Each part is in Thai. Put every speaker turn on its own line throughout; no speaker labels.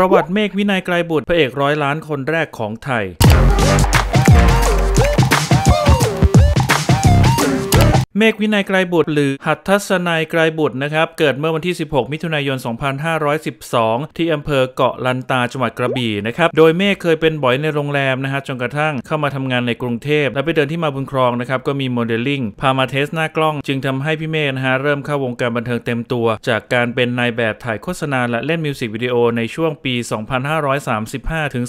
ประวัติเมฆวินัยไกลบุตร พระเอกร้อยล้านคนแรกของไทยเมฆวินัยไกลบุตรหรือหัตทัศนายไกลบุตรนะครับ เกิดเมื่อวันที่ 16 มิถุนายน 2512 ที่อำเภอเกาะลันตา จังหวัดกระบี่นะครับ โดยเมฆเคยเป็นบอยในโรงแรมนะฮะจนกระทั่งเข้ามาทำงานในกรุงเทพ และไปเดินที่มาบุญครองนะครับก็มีโมเดลลิ่ง พามาเทสหน้ากล้องจึงทำให้พี่เมฆนะฮะเริ่มเข้าวงการบันเทิงเต็มตัวจากการเป็นนายแบบถ่ายโฆษณาและเล่นมิวสิกวิดีโอในช่วงปี 2535 ถึง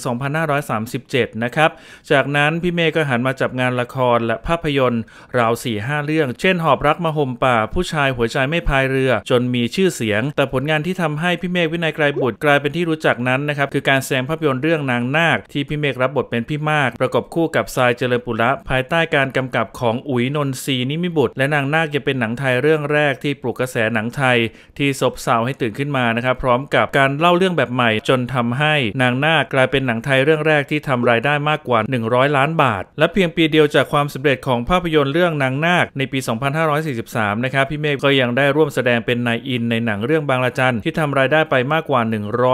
2537 นะครับจากนั้นพี่เมฆก็หันมาจับงานละครและภาพยนตร์ราว4-5เรื่องเช่นหอบรักมาห่มป่าผู้ชาย หัวใจไม่พายเรือ จนมีชื่อเสียง แต่ผลงานที่ทำให้พี่เมฆวินัยไกรบุตรกลายเป็นที่รู้จักนั้นนะครับคือการแสดงภาพยนตร์เรื่องนางนาคที่พี่เมฆรับบทเป็นพี่มาก ประกอบคู่กับทรายเจริญปุระ ภายใต้การกำกับของอุ๋ยนนทรีนิมิบุตร และนางนาคจะเป็นหนังไทยเรื่องแรกที่ปลุกกระแสหนังไทย ที่ซบเซาให้ตื่นขึ้นมานะครับพร้อมกับการเล่าเรื่องแบบใหม่ จนทำให้นางนาคกลายเป็นหนังไทยเรื่องแรกที่ทำรายได้มากกว่า 100 ล้านบาท และเพียงปีเดียวจากความสำเร็จของภาพยนตร์เรื่องนางนาคในปี2543 นะครับ พี่เมฆก็ยังได้ร่วมแสดงเป็นนายอินในหนังเรื่องบางละจันที่ทำรายได้ไปมากกว่า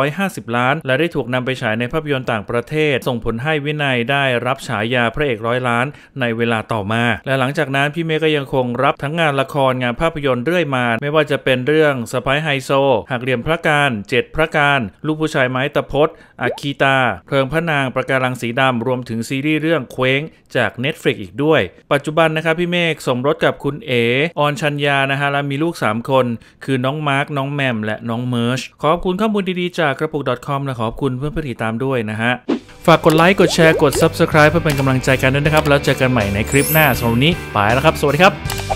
150 ล้าน และได้ถูกนำไปฉายในภาพยนตร์ต่างประเทศ ส่งผลให้วินัยได้รับฉายาพระเอกร้อยล้านในเวลาต่อมา และหลังจากนั้นพี่เมฆก็ยังคงรับทั้งงานละครงานภาพยนตร์เรื่อยมา ไม่ว่าจะเป็นเรื่องสไปไฮโซหักเหลี่ยมพระการเจ็ดพระการลูกผู้ชายไม้ตะพดอาคีตาเพลิงพระนางประการังสีดำรวมถึงซีรีส์เรื่องเคว้งจาก Netflix อีกด้วย ปัจจุบันนะครับพี่เมฆสมรสกับคุณเอ๋ออนชัญญานะฮะ และมีลูก 3 คน คือน้องมาร์กน้องแมมและน้องเมิร์ช ขอบคุณข้อมูลดีๆจากกระปุก .com และขอบคุณเพื่อนๆที่ตามด้วยนะฮะ ฝากกดไลค์ กดแชร์ กด Subscribe เพื่อเป็นกำลังใจกันด้วยนะครับ แล้วเจอกันใหม่ในคลิปหน้าสำหรับวันนี้ไปแล้วครับ สวัสดีครับ